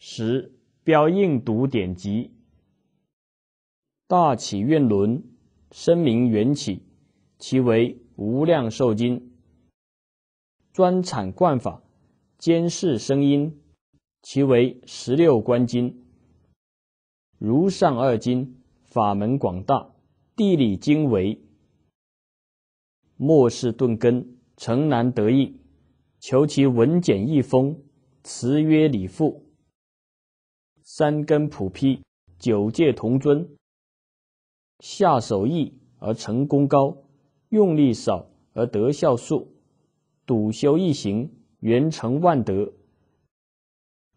十标应读典籍，《大起愿轮，声名缘起，其为《无量寿经》；专产惯法，监视声音，其为《十六观经》。如上二经，法门广大，地理精为。末世顿根，诚难得意，求其文简易丰，辞曰理富。三根普披，九界同尊。下手易而成功高，用力少而得效速。笃修一行，圆成万德。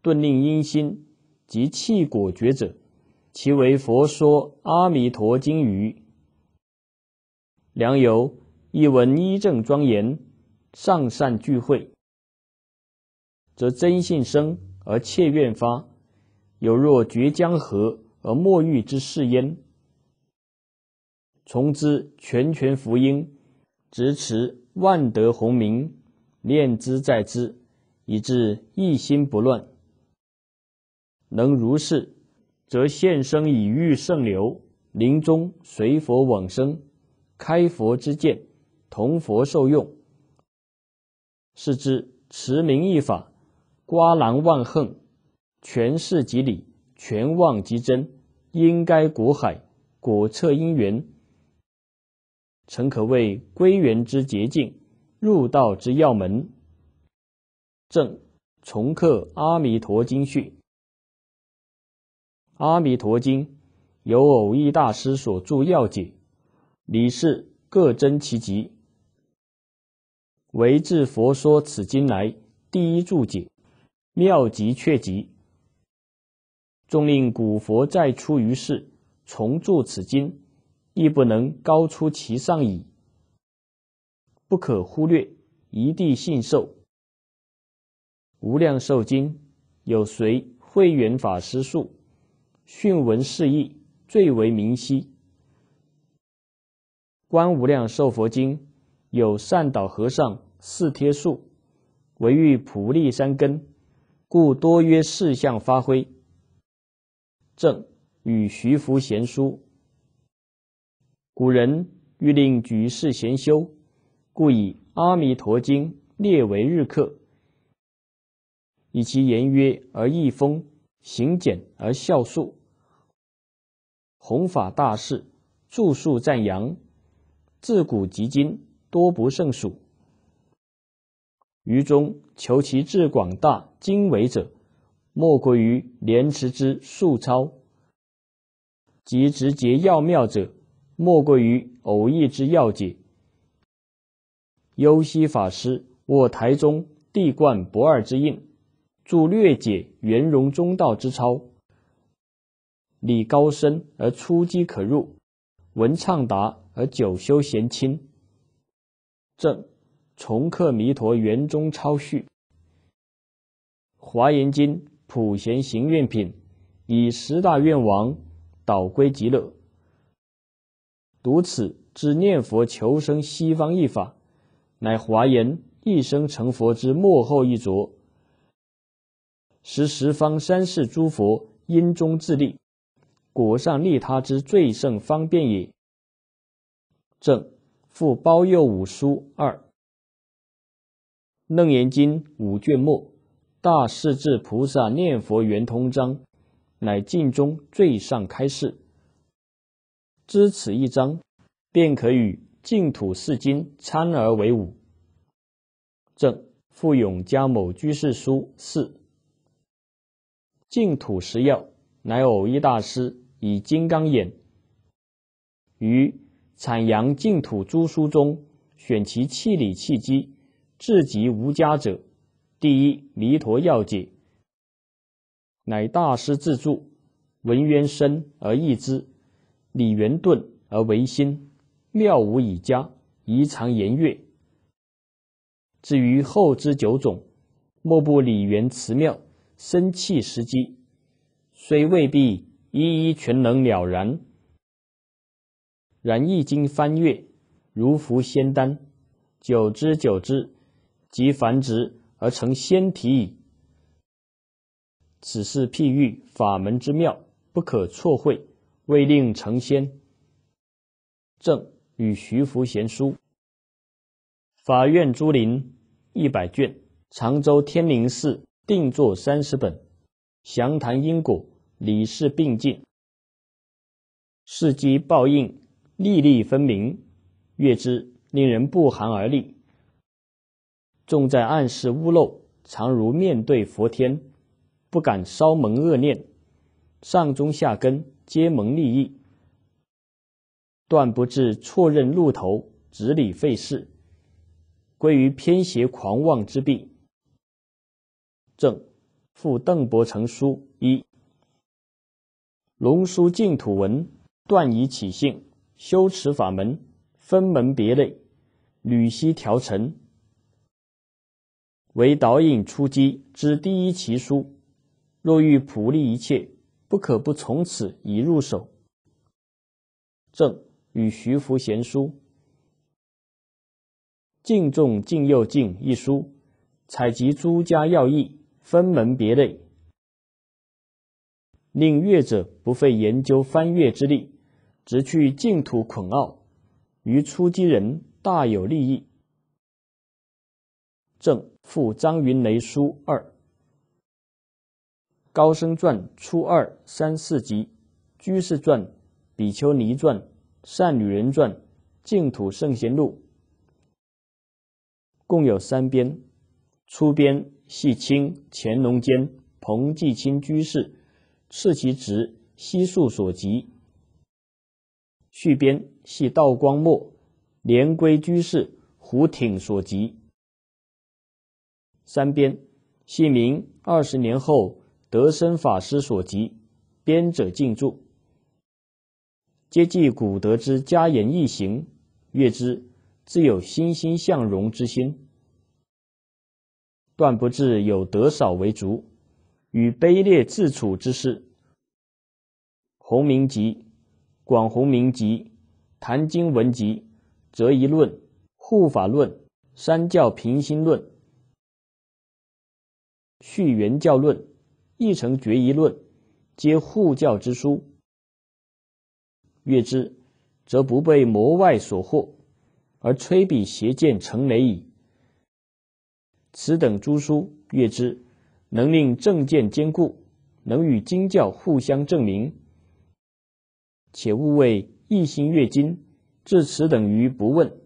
顿令因心及气果觉者，其为佛说阿弥陀经语。良由一闻一正庄严，上善聚会，则真性生而切愿发。有若绝江河而莫御之势焉。从之全权福音，执持万德洪名，念之在之，以至一心不乱。能如是，则现生以遇圣流，临终随佛往生，开佛之见，同佛受用。是之持名一法，瓜然万恨。权势即理，权妄即真。应该果海，果测因缘，诚可谓归元之捷径，入道之要门。正重刻《阿弥陀经》序，《阿弥陀经》由偶益大师所著要解，理事各真其极，唯至佛说此经来第一注解，妙极确极。纵令古佛再出于世，重铸此经，亦不能高出其上矣。不可忽略一地信受无量寿经，有随慧远法师述，训文释义最为明晰。观无量寿佛经有善导和尚四贴述，唯欲普利三根，故多约四项发挥。正与徐福贤书。古人欲令举世贤修，故以《阿弥陀经》列为日课，以其言约而易风，行简而效速。弘法大事，著述赞扬，自古及今，多不胜数。于中求其至广大精微者。莫过于莲池之素操；及直接要妙者，莫过于偶益之要解。优西法师握台中地冠不二之印，著略解圆融中道之操，理高深而初机可入，文畅达而久修贤亲。正重刻弥陀圆中超序，《华严经》。普贤行愿品，以十大愿王导归极乐。读此之念佛求生西方一法，乃华严一生成佛之幕后一着，十十方三世诸佛因中自立，果上利他之最胜方便也。正复包佑五书二，《楞严经》五卷末。大势至菩萨念佛圆通章，乃净中最上开示。知此一章，便可与净土四经参而为伍。正傅勇家某居士书四净土食要，乃偶一大师以金刚眼于阐扬净土诸书中，选其气理气机，至极无加者。第一《弥陀要解》，乃大师自著，文渊深而易之，理圆顿而为心，妙无以加，宜常言悦。至于后之九种，莫不理圆词妙，生气时机，虽未必一一全能了然，然一经翻阅，如服仙丹，久之久之，即繁殖。而成仙体矣。此事譬喻法门之妙，不可错会，未令成仙。正与徐福贤书。法院朱林一百卷，常州天宁寺定作三十本，详谈因果，理事并进，世机报应，历历分明，阅之令人不寒而栗。重在暗示屋漏，常如面对佛天，不敢稍萌恶念；上中下根皆蒙利益，断不至错认路头，执理废事，归于偏邪狂妄之弊。正复邓伯承书一《龙书净土文》，断以起性，修持法门，分门别类，缕析条陈。为导引出击之第一奇书，若欲普利一切，不可不从此一入手。正与徐福贤书《敬重敬右敬》一书，采集诸家要义，分门别类，令阅者不费研究翻阅之力，直去净土捆奥，于出击人大有利益。正附张云雷书二。高僧传初二三四集，居士传、比丘尼传、善女人传、净土圣贤录，共有三编。初编系清乾隆间彭继清居士，赐其侄悉数所集。续编系道光末连归居士胡挺所集。三编，系名二十年后德生法师所集，编者静著。皆记古德之嘉言懿行，阅之自有欣欣向荣之心，断不至有德少为足，与卑劣自处之事。弘明集、广弘明集、坛经文集，则一论护法论、三教平心论。续元教论，亦成决疑论，皆护教之书。阅之，则不被魔外所惑，而吹笔邪见成雷矣。此等诸书阅之，能令正见坚固，能与经教互相证明，且勿谓一心阅经至此等于不问，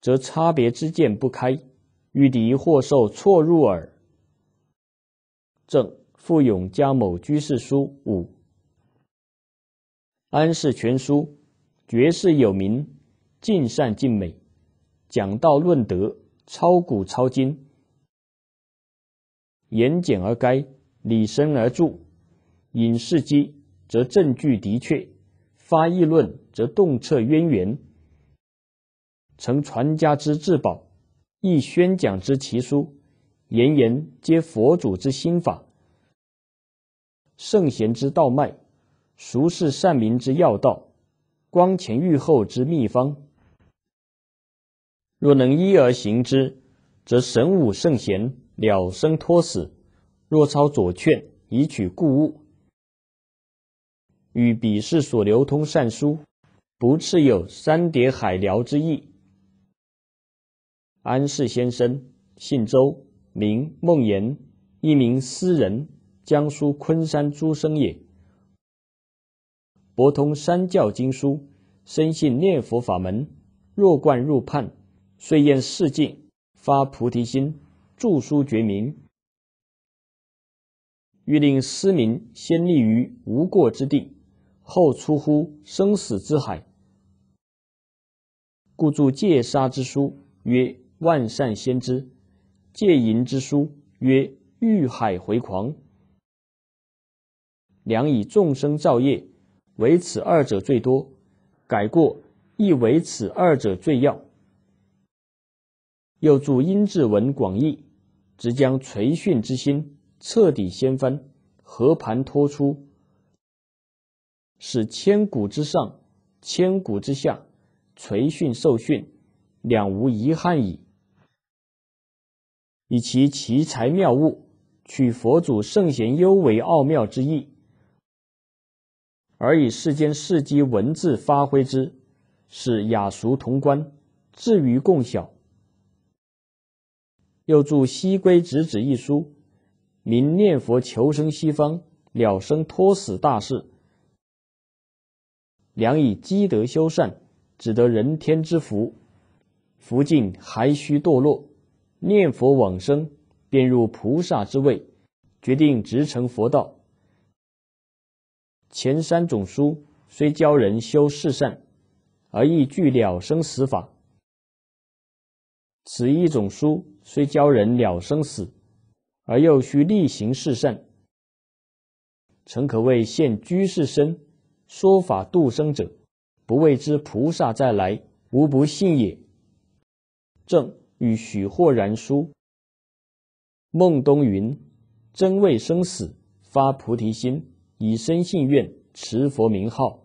则差别之见不开。遇敌或受错入耳。正傅勇嘉某居士书五。《安世全书》绝世有名，尽善尽美，讲道论德，超古超今，言简而赅，理深而著。引事机，则证据的确；发议论，则洞彻渊源。成传家之至宝。亦宣讲之其书，言言皆佛祖之心法，圣贤之道脉，俗世善民之要道，光前御后之秘方。若能依而行之，则神武圣贤了生脱死。若抄左劝，以取故物，与彼世所流通善书，不啻有山叠海辽之意。安世先生，姓周，名梦延，一名诗人，江苏昆山诸生也。博通三教经书，深信念佛法门，若冠入判，遂厌世境，发菩提心，著书绝名。欲令师民先立于无过之地，后出乎生死之海，故著戒杀之书，曰。万善先知，戒淫之书曰：“欲海回狂。”良以众生造业，唯此二者最多；改过亦唯此二者最要。又著《音志文广义》，直将垂训之心彻底掀翻，和盘托出，使千古之上、千古之下，垂训受训，两无遗憾矣。以其奇才妙物，取佛祖圣贤幽为奥妙之意，而以世间事机文字发挥之，使雅俗同观，至于共晓。又著《西归直子》一书，明念佛求生西方了生脱死大事。良以积德修善，只得人天之福，福尽还需堕落。念佛往生，便入菩萨之位，决定直成佛道。前三种书虽教人修是善，而亦具了生死法；此一种书虽教人了生死，而又需力行世善。诚可谓现居士身说法度生者，不谓之菩萨再来，无不信也。正。与许霍然书。孟东云真为生死发菩提心，以身信愿持佛名号。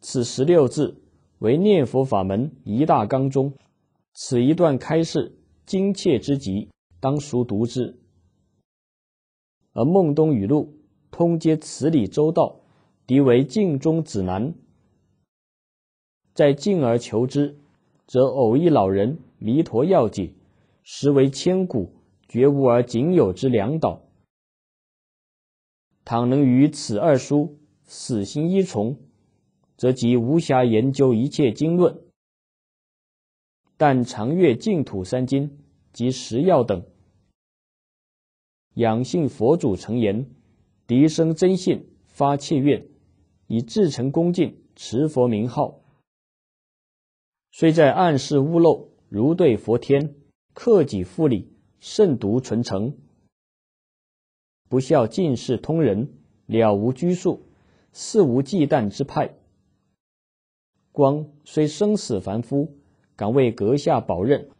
此十六字为念佛法门一大纲中，此一段开示精切之极，当熟读之。而孟东语录通皆此理周到，敌为镜中指南。在静而求之，则偶一老人。弥陀要解，实为千古绝无而仅有之良导。倘能于此二书死心依从，则即无暇研究一切经论，但常阅净土三经及十要等，仰信佛祖成言，涤生真性，发切愿，以至诚恭敬持佛名号，虽在暗室屋漏。如对佛天，克己复礼，慎独存诚，不效近世通人了无拘束、肆无忌惮之派。光虽生死凡夫，敢为阁下保任，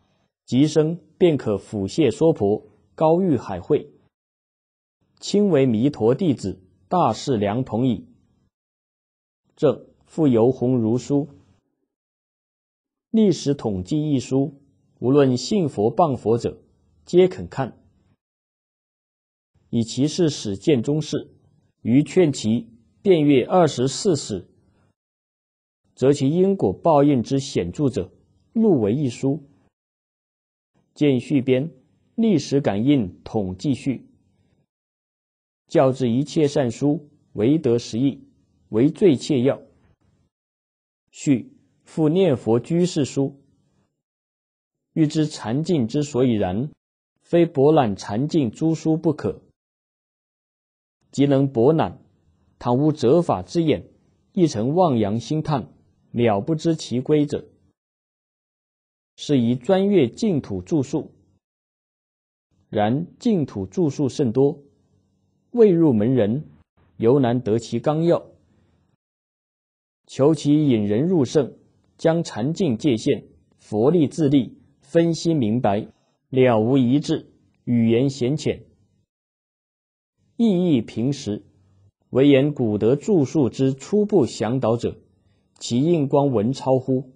即生便可抚谢娑婆，高遇海会，亲为弥陀弟子，大事良同矣。正复游鸿儒书。历史统计一书，无论信佛谤佛者，皆肯看。以其是始见中事，于劝其遍阅二十四史，则其因果报应之显著者，录为一书。见序编《历史感应统计序》，教之一切善书，唯得十亿，为最切要。序。复念佛居士书，欲知禅境之所以然，非博览禅境诸书不可。即能博览，倘无折法之眼，亦成望洋兴叹、了不知其规者。是以专阅净土著述，然净土著述甚多，未入门人，犹难得其纲要。求其引人入胜。将禅境界限、佛力自力分析明白，了无一致，语言闲浅，意义平实，唯言古德著述之初步详导者，其印光文钞乎？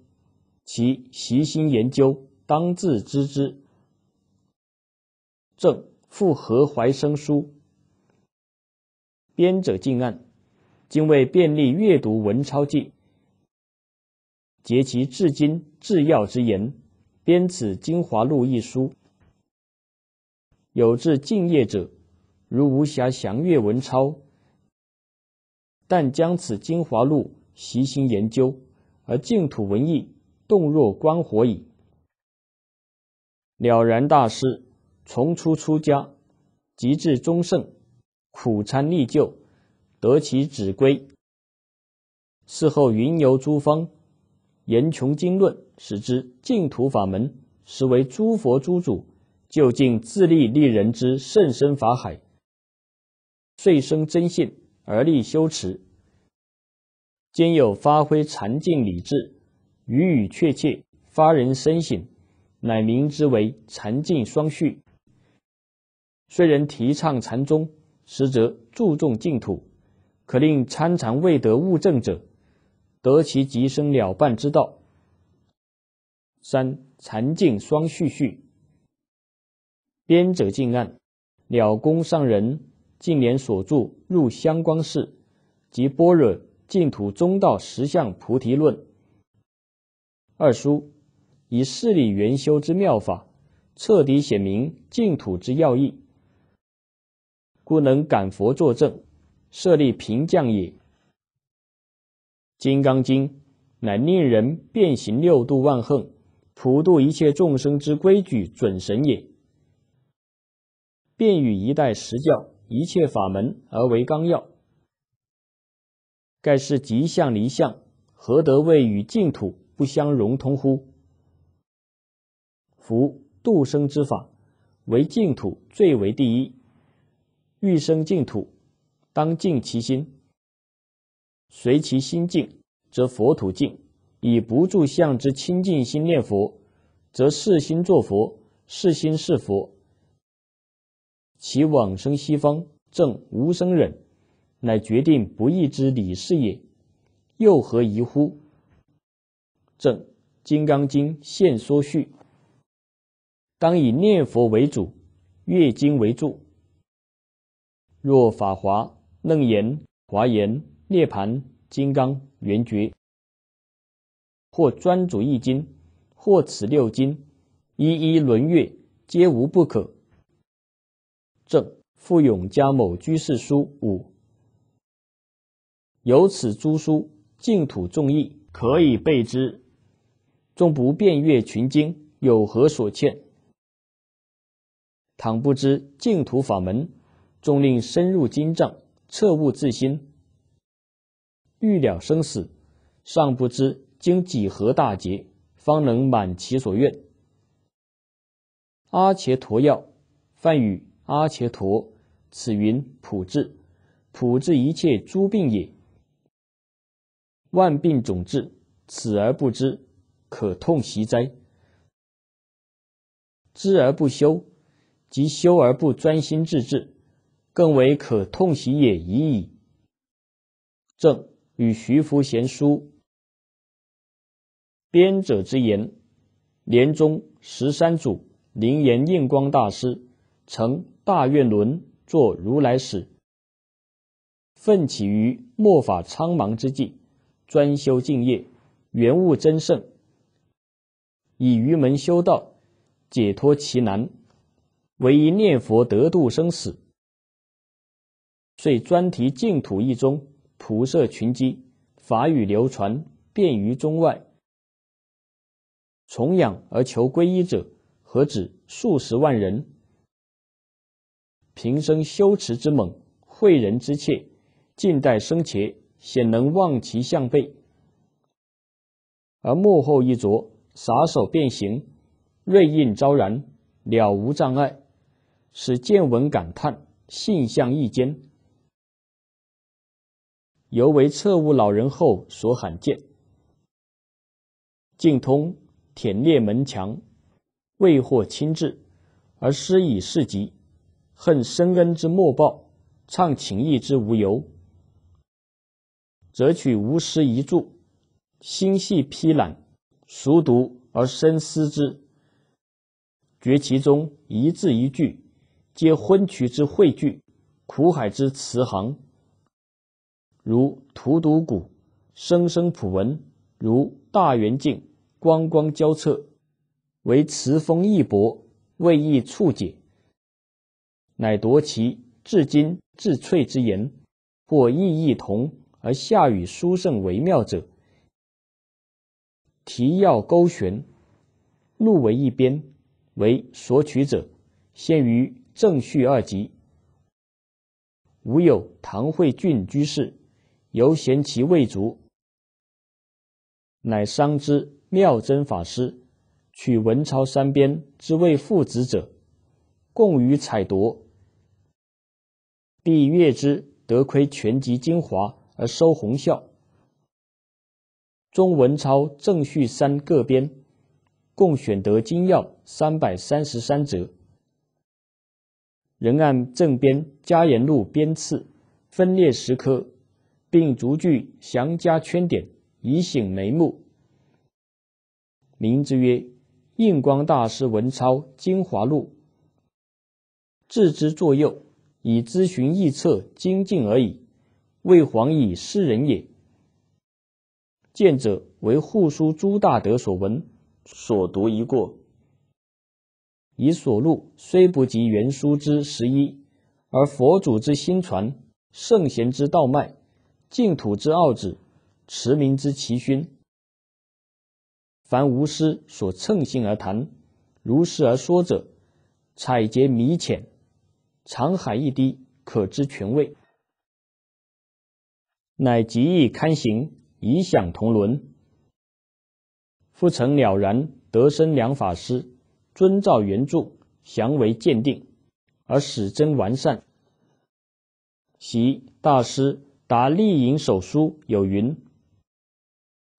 其习心研究，当自知之。正复何怀生书，编者敬案：今为便利阅读文钞记。结其至今制药之言，编此《精华录》一书。有志敬业者，如无暇详阅文钞，但将此《精华录》习心研究，而净土文艺，动若观火矣。了然大师从出出家，及至终圣，苦参历就，得其旨归。事后云游诸方。言穷经论，使之净土法门实为诸佛诸祖究竟自利利人之甚深法海。遂生真信而立修持，兼有发挥禅净理智，语语确切，发人深省，乃名之为禅净双续。虽人提倡禅宗，实则注重净土，可令参禅未得悟证者。得其极生了伴之道。三禅净双续续，编者近案，了公上人近年所著《入香光事》及般若净土中道实相菩提论二书，以势力圆修之妙法，彻底显明净土之要义，故能感佛作证，设立评将也。《金刚经》乃令人遍行六度万行，普度一切众生之规矩准绳也。便与一代十教一切法门而为纲要，盖是吉相离相，何得谓与净土不相融通乎？夫度生之法，唯净土最为第一。欲生净土，当净其心。随其心境，则佛土净；以不住相之清净心念佛，则世心作佛，世心是佛。其往生西方正无生忍，乃决定不义之理事也。又何疑乎？正《金刚经》现说序，当以念佛为主，阅经为助。若《法华》《楞严》《华严》。涅盘金刚圆觉，或专主一经，或此六经，一一轮阅，皆无不可。正傅永家某居士书五，由此诸书净土众义，可以备之。众不遍阅群经，有何所欠？倘不知净土法门，众令深入经藏，彻悟自心。欲了生死，尚不知经几何大劫，方能满其所愿。阿伽陀药，梵语阿伽陀，此云普治，普治一切诸病也。万病总治，此而不知，可痛惜哉！知而不修，及修而不专心致志，更为可痛惜也已矣。正。与徐福贤书，编者之言：年中十三祖灵岩应光大师，乘大愿轮作如来使，奋起于末法苍茫之际，专修净业，圆悟真圣，以愚门修道，解脱其难，唯一念佛得度生死，遂专题净土一宗。菩萨群集，法语流传，遍于中外。崇仰而求皈依者，何止数十万人？平生修持之猛，诲人之切，近代生前，显能望其项背；而幕后一着，洒手变形，瑞印昭然，了无障碍，使见闻感叹，性向一坚。尤为彻悟老人后所罕见。径通舔裂门墙，未获亲至，而师以示及，恨深恩之莫报，畅情义之无由。择取吾师一著，心系披览，熟读而深思之，觉其中一字一句，皆昏渠之汇聚，苦海之慈航。如荼毒骨，声声普闻；如大圆镜，光光交彻。为词风意薄，未易触解。乃夺其至精至翠之言，或意意同而下与殊胜为妙者，提要勾玄，录为一编，为索取者。先于正序二集，吾有唐慧俊居士。犹嫌其未足，乃商之妙真法师，取文钞三边之未父子者，共于采夺，必阅之得窥全集精华而收红效。中文钞正序三各边，共选得金要三百三十三折。仍按正编加严路编次，分列十科。并逐句详加圈点，以醒眉目。名之曰《印光大师文钞精华录》，置之作右，以咨询臆测精进而已，未黄以示人也。见者为护书诸大德所闻所读一过，以所录虽不及原书之十一，而佛祖之心传，圣贤之道脉。净土之奥旨，持名之奇勋。凡无师所称心而谈，如师而说者，采撷弥浅，长海一滴，可知全味。乃极易堪行，以享同伦。复成了然德生良法师遵照原著详为鉴定，而使真完善。习大师。答利寅手书有云：“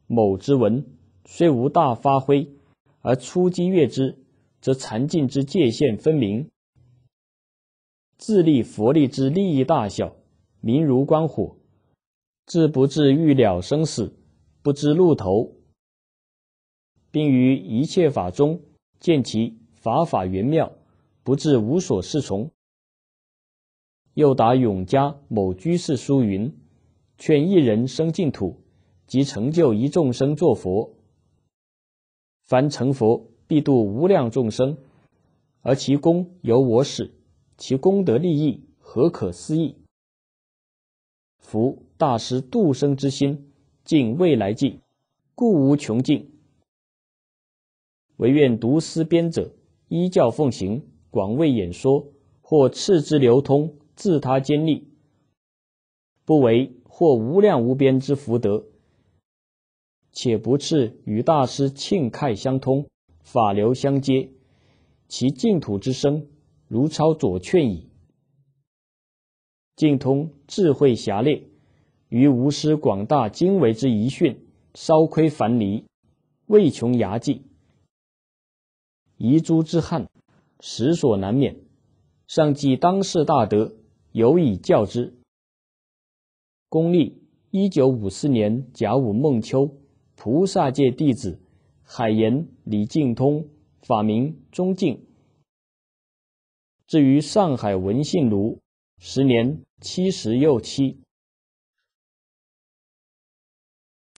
某之文虽无大发挥，而初机阅之，则禅境之界限分明。自立佛力之利益大小，明如观火；自不自欲了生死，不知路头，并于一切法中见其法法圆妙，不自无所适从。”又答永嘉某居士书云。劝一人生净土，即成就一众生作佛。凡成佛必度无量众生，而其功由我始，其功德利益何可思议？夫大师度生之心，尽未来境，故无穷尽。唯愿读思编者依教奉行，广为演说，或赐之流通，自他兼利，不为。或无量无边之福德，且不次与大师庆慨相通，法流相接，其净土之生，如超左劝矣。净通智慧狭劣，于无师广大经维之遗训，稍亏凡泥，未穷涯际，遗珠之憾，实所难免。尚记当世大德，尤以教之。公历一九五四年甲午孟秋，菩萨界弟子，海岩李敬通法名宗敬，至于上海文信庐，时年七十又七。